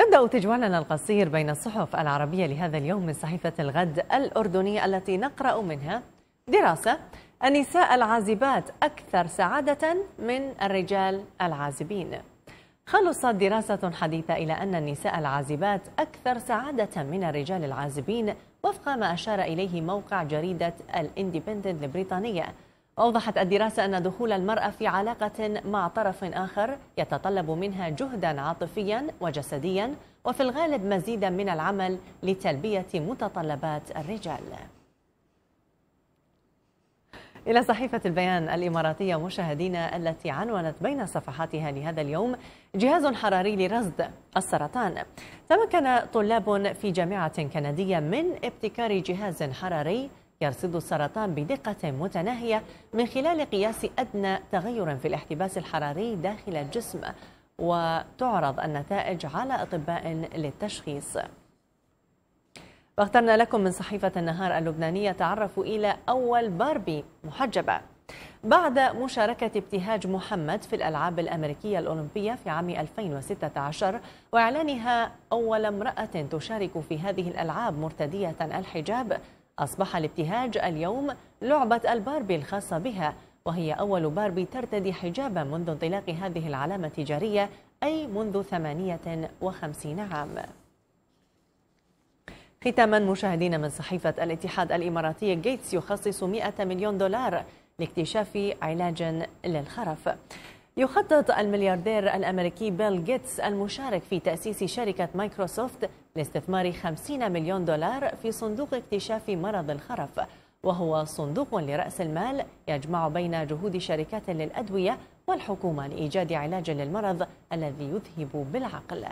نبدأ تجوالنا القصير بين الصحف العربية لهذا اليوم من صحيفة الغد الأردنية التي نقرأ منها دراسة النساء العازبات أكثر سعادة من الرجال العازبين خلصت دراسة حديثة إلى أن النساء العازبات أكثر سعادة من الرجال العازبين وفق ما أشار إليه موقع جريدة الاندبندنت البريطانية وأوضحت الدراسة أن دخول المرأة في علاقة مع طرف آخر يتطلب منها جهدا عاطفيا وجسديا وفي الغالب مزيدا من العمل لتلبية متطلبات الرجال إلى صحيفة البيان الإماراتية مشاهدينا التي عنونت بين صفحاتها لهذا اليوم جهاز حراري لرصد السرطان تمكن طلاب في جامعة كندية من ابتكار جهاز حراري يرصد السرطان بدقة متناهية من خلال قياس أدنى تغير في الاحتباس الحراري داخل الجسم وتعرض النتائج على أطباء للتشخيص واخترنا لكم من صحيفة النهار اللبنانية تعرفوا إلى أول باربي محجبة بعد مشاركة ابتهاج محمد في الألعاب الأمريكية الأولمبية في عام 2016 وإعلانها أول امرأة تشارك في هذه الألعاب مرتدية الحجاب أصبح الابتهاج اليوم لعبة الباربي الخاصة بها وهي أول باربي ترتدي حجابا منذ انطلاق هذه العلامة التجارية أي منذ 58 عام ختاما مشاهدينا من صحيفة الاتحاد الإماراتي جيتس يخصص 100 مليون دولار لاكتشاف علاج للخرف يخطط الملياردير الأمريكي بيل جيتس المشارك في تأسيس شركة مايكروسوفت لاستثمار 50 مليون دولار في صندوق اكتشاف مرض الخرف وهو صندوق لرأس المال يجمع بين جهود شركات للأدوية والحكومة لإيجاد علاج للمرض الذي يذهب بالعقل